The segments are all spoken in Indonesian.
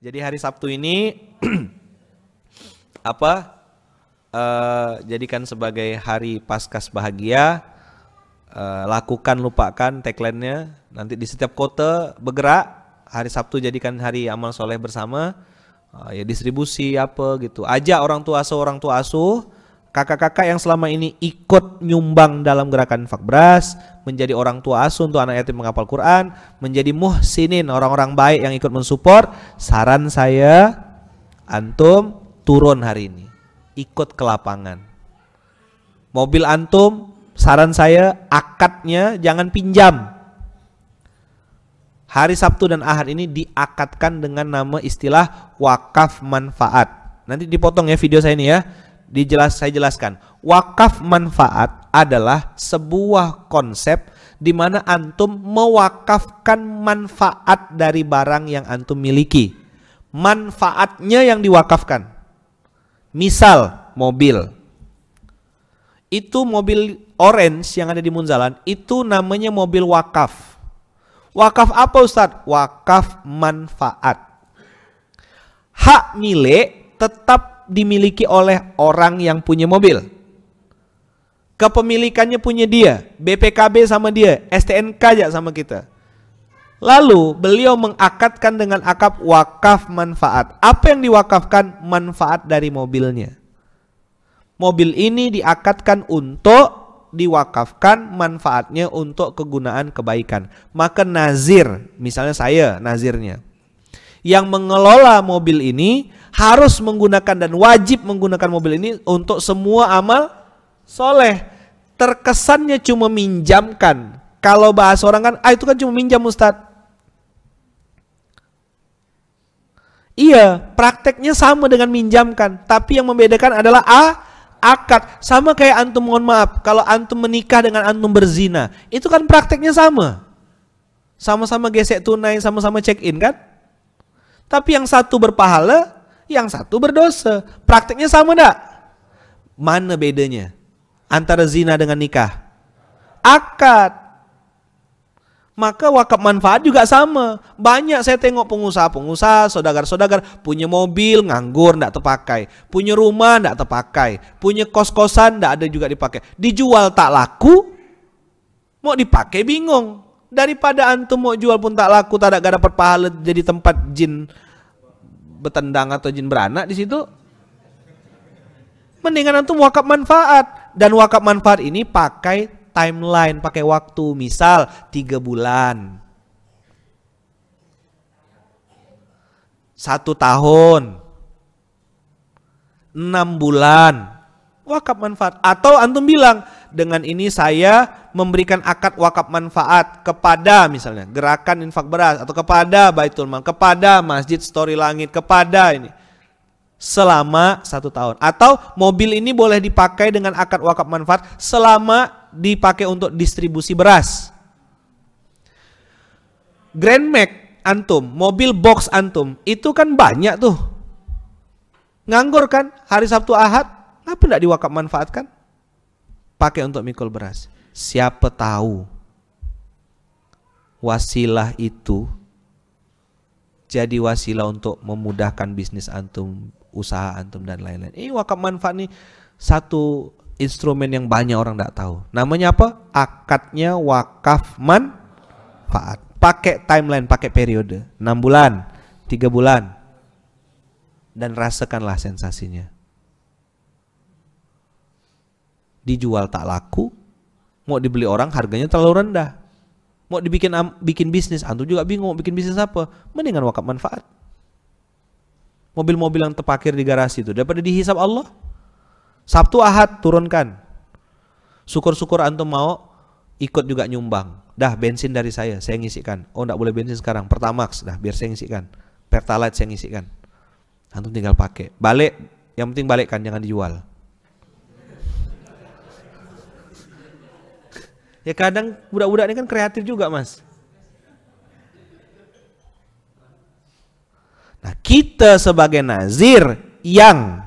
Jadi hari Sabtu ini apa uh, jadikan sebagai hari paskas bahagia. Uh, lakukan lupakan tagline-nya nanti di setiap kota bergerak hari Sabtu jadikan hari amal soleh bersama uh, ya distribusi apa gitu ajak orang tua asuh orang tua asuh kakak-kakak yang selama ini ikut nyumbang dalam gerakan infak beras, menjadi orang tua asuh untuk anak yatim menghafal Quran, menjadi muhsinin orang-orang baik yang ikut mensupport, saran saya antum turun hari ini, ikut ke lapangan. Mobil antum, saran saya akadnya jangan pinjam. Hari Sabtu dan Ahad ini diakatkan dengan nama istilah wakaf manfaat. Nanti dipotong ya video saya ini ya dijelas saya jelaskan. Wakaf manfaat adalah sebuah konsep di mana antum mewakafkan manfaat dari barang yang antum miliki. Manfaatnya yang diwakafkan. Misal mobil. Itu mobil orange yang ada di Munzalan itu namanya mobil wakaf. Wakaf apa Ustadz? Wakaf manfaat. Hak milik tetap dimiliki oleh orang yang punya mobil. Kepemilikannya punya dia, BPKB sama dia, STNK aja sama kita. Lalu beliau mengakatkan dengan akap wakaf manfaat. Apa yang diwakafkan? Manfaat dari mobilnya. Mobil ini diakatkan untuk diwakafkan manfaatnya untuk kegunaan kebaikan. Maka nazir, misalnya saya nazirnya, yang mengelola mobil ini harus menggunakan dan wajib menggunakan mobil ini untuk semua amal soleh. Terkesannya cuma minjamkan. Kalau bahas orang kan, ah itu kan cuma minjam Ustaz. Iya, prakteknya sama dengan minjamkan. Tapi yang membedakan adalah A, ah, akad. Sama kayak antum, mohon maaf, kalau antum menikah dengan antum berzina. Itu kan prakteknya sama. Sama-sama gesek tunai, sama-sama check-in kan? Tapi yang satu berpahala, yang satu berdosa. Prakteknya sama enggak? Mana bedanya antara zina dengan nikah? Akad. Maka wakaf manfaat juga sama. Banyak saya tengok pengusaha-pengusaha, saudagar-saudagar punya mobil nganggur enggak terpakai, punya rumah enggak terpakai, punya kos-kosan enggak ada juga dipakai. Dijual tak laku, mau dipakai bingung daripada antum mau jual pun tak laku tak ada gak dapat pahala jadi tempat jin bertendang atau jin beranak di situ mendingan antum wakaf manfaat dan wakaf manfaat ini pakai timeline pakai waktu misal tiga bulan satu tahun enam bulan wakaf manfaat atau antum bilang dengan ini saya memberikan akad wakaf manfaat kepada misalnya gerakan infak beras atau kepada Baitul Mal, kepada Masjid Story Langit, kepada ini selama satu tahun. Atau mobil ini boleh dipakai dengan akad wakaf manfaat selama dipakai untuk distribusi beras. Grand Max antum, mobil box antum, itu kan banyak tuh. Nganggur kan hari Sabtu Ahad, apa tidak diwakaf manfaatkan? Pakai untuk mikul beras. Siapa tahu wasilah itu jadi wasilah untuk memudahkan bisnis antum, usaha antum dan lain-lain. Ini wakaf manfaat nih satu instrumen yang banyak orang tidak tahu. Namanya apa? Akadnya wakaf manfaat. Pakai timeline, pakai periode. 6 bulan, 3 bulan. Dan rasakanlah sensasinya. Dijual tak laku, mau dibeli orang harganya terlalu rendah mau dibikin bikin bisnis antum juga bingung mau bikin bisnis apa mendingan wakaf manfaat mobil-mobil yang terparkir di garasi itu daripada dihisap Allah Sabtu Ahad turunkan syukur-syukur antum mau ikut juga nyumbang dah bensin dari saya saya ngisikan oh enggak boleh bensin sekarang pertamax dah biar saya ngisikan pertalite saya ngisikan antum tinggal pakai balik yang penting balikkan jangan dijual Ya kadang budak-budak ini kan kreatif juga mas. Nah kita sebagai nazir yang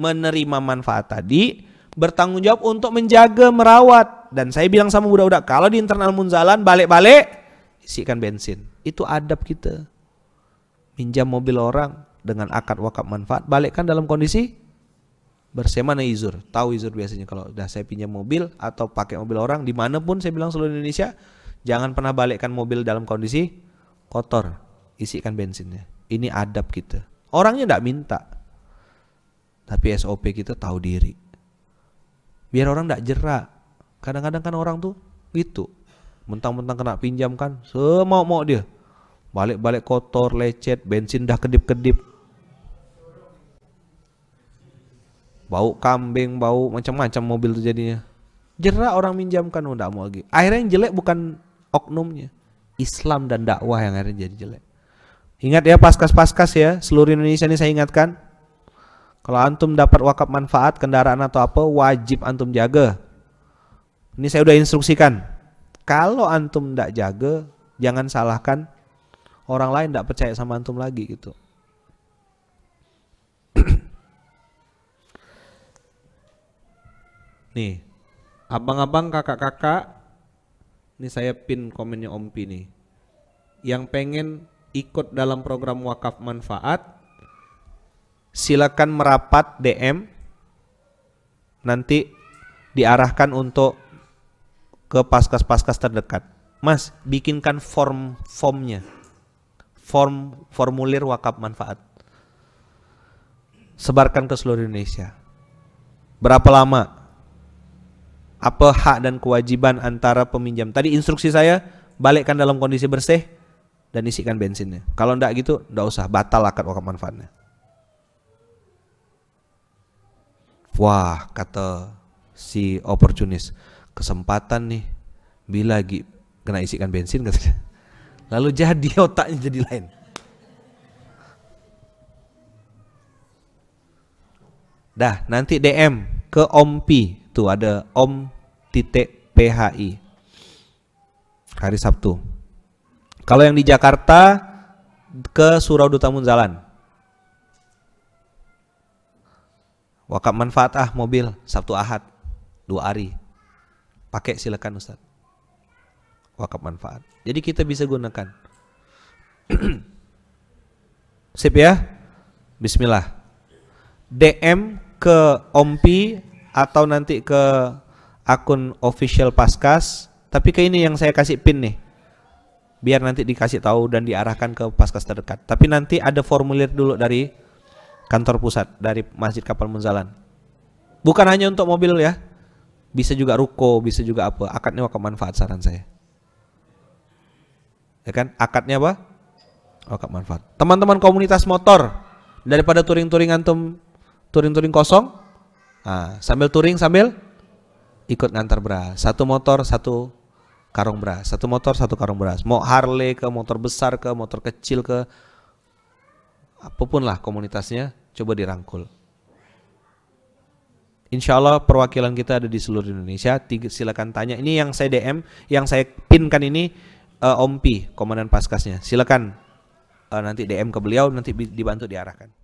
menerima manfaat tadi bertanggung jawab untuk menjaga, merawat. Dan saya bilang sama budak-budak, kalau di internal munzalan balik-balik isikan bensin. Itu adab kita. Minjam mobil orang dengan akad wakaf manfaat, balikkan dalam kondisi bersama izur tahu izur biasanya kalau udah saya pinjam mobil atau pakai mobil orang dimanapun saya bilang seluruh Indonesia jangan pernah balikkan mobil dalam kondisi kotor isikan bensinnya ini adab kita orangnya tidak minta tapi SOP kita tahu diri biar orang tidak jerak kadang-kadang kan orang tuh gitu mentang-mentang kena pinjam kan semau mau dia balik-balik kotor lecet bensin dah kedip-kedip bau kambing bau macam-macam mobil tuh jadinya jerah orang minjamkan udah oh, mau lagi akhirnya yang jelek bukan oknumnya Islam dan dakwah yang akhirnya jadi jelek ingat ya paskas-paskas ya seluruh Indonesia ini saya ingatkan kalau antum dapat wakaf manfaat kendaraan atau apa wajib antum jaga ini saya udah instruksikan kalau antum tidak jaga jangan salahkan orang lain tidak percaya sama antum lagi gitu Nih, abang-abang, kakak-kakak, ini saya pin komennya Om Pi nih. Yang pengen ikut dalam program wakaf manfaat, silakan merapat DM. Nanti diarahkan untuk ke paskas-paskas terdekat. Mas, bikinkan form formnya. Form formulir wakaf manfaat. Sebarkan ke seluruh Indonesia. Berapa lama? apa hak dan kewajiban antara peminjam. Tadi instruksi saya balikkan dalam kondisi bersih dan isikan bensinnya. Kalau ndak gitu ndak usah batal akad wakaf manfaatnya. Wah, kata si oportunis, kesempatan nih bila lagi kena isikan bensin katanya. Lalu jadi otaknya jadi lain. Dah, nanti DM ke Ompi Tuh ada om titik PHI. Hari Sabtu. Kalau yang di Jakarta ke Surau Duta Munzalan. Wakaf manfaat ah mobil Sabtu Ahad dua hari. Pakai silakan Ustadz Wakaf manfaat. Jadi kita bisa gunakan. Sip ya. Bismillah. DM ke Ompi atau nanti ke akun official Paskas, tapi ke ini yang saya kasih pin nih. Biar nanti dikasih tahu dan diarahkan ke Paskas terdekat. Tapi nanti ada formulir dulu dari kantor pusat dari Masjid Kapal Munzalan. Bukan hanya untuk mobil ya. Bisa juga ruko, bisa juga apa. Akadnya wakaf manfaat saran saya. Ya kan? Akadnya apa? Wakaf oh, manfaat. Teman-teman komunitas motor daripada touring-touring antum touring-touring kosong, Nah, sambil touring sambil ikut ngantar beras. Satu motor, satu karung beras. Satu motor, satu karung beras. Mau Harley ke motor besar ke motor kecil ke apapun lah komunitasnya, coba dirangkul. Insya Allah perwakilan kita ada di seluruh Indonesia. Tiga, silakan tanya. Ini yang saya DM, yang saya pinkan ini uh, eh, Ompi, komandan paskasnya. Silakan uh, nanti DM ke beliau, nanti dibantu diarahkan.